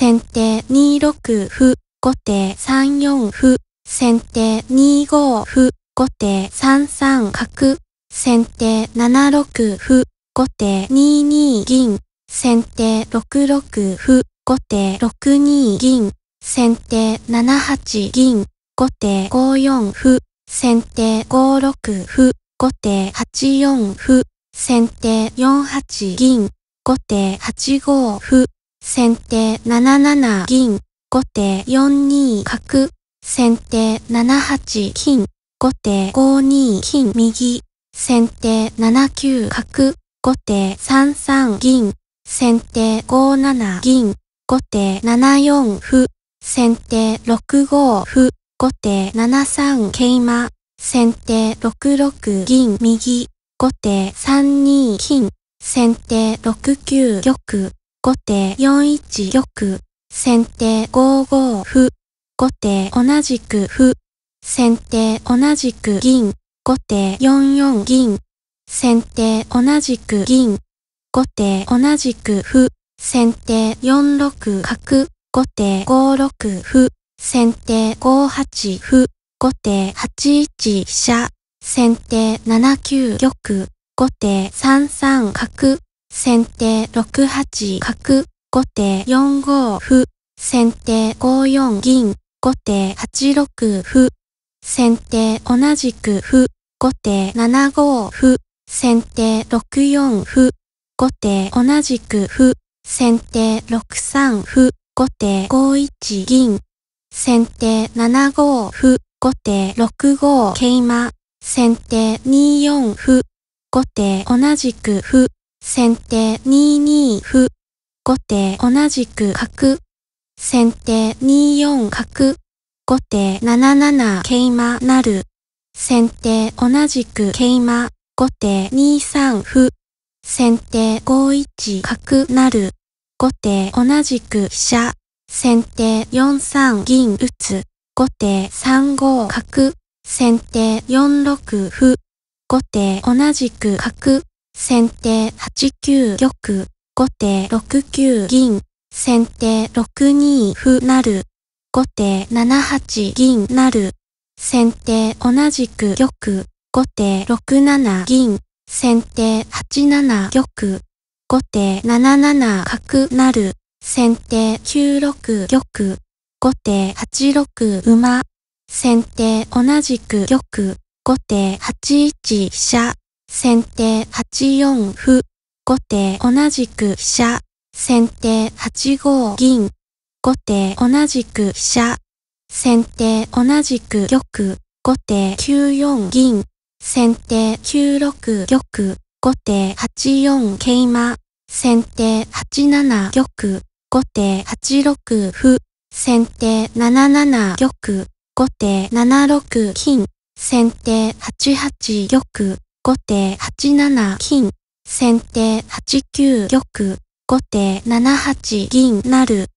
先手2六歩、後手3四歩、先手2五歩、後手3三角、先手7六歩、後手2二銀、先手6六歩、後手6二銀、先手7八銀、後手5四歩、先手5六歩、後手8四歩、先手4八銀、後手8五歩、先手7七銀、後手4二角、先手7八金、後手5二金右、先手7九角、後手3三銀、先手5七銀、後手7四歩、先手6五歩、後手7三桂馬、先手6六銀右、後手3二金、先手6九玉、後手4一玉、先手5五歩、後手同じく歩、先手同じく銀、後手4四銀、先手同じく銀、後手同じく歩、先手4六角、後手5六歩、先手5八歩、後手8一飛車、先手7九玉、後手3三角、先手6八角、後手4五歩、先手5四銀、後手8六歩、先手同じく歩、後手7五歩、先手6四歩、後手同じく歩、先手6三歩、後手5一銀、先手7五歩、後手6五桂馬、先手2四歩、後手同じく歩、先手2二歩。後手同じく角。先手2四角。後手7七桂馬なる。先手同じく桂馬。後手2三歩。先手5一角なる。後手同じく飛車。先手4三銀打つ。後手3五角。先手4六歩。後手同じく角。先手8九玉、後手6九銀、先手6二歩なる、後手7八銀なる、先手同じく玉、後手6七銀、先手8七玉、後手7七角なる、先手9六玉、後手8六馬、先手同じく玉、後手8一飛車。先手8四歩。後手同じく飛車。先手8五銀。後手同じく飛車。先手同じく玉。後手9四銀。先手9六玉。後手8四桂馬。先手8七玉。後手8六歩。先手7七玉。後手7六金。先手8八玉。後手8七金、先手8九玉、後手7八銀なる。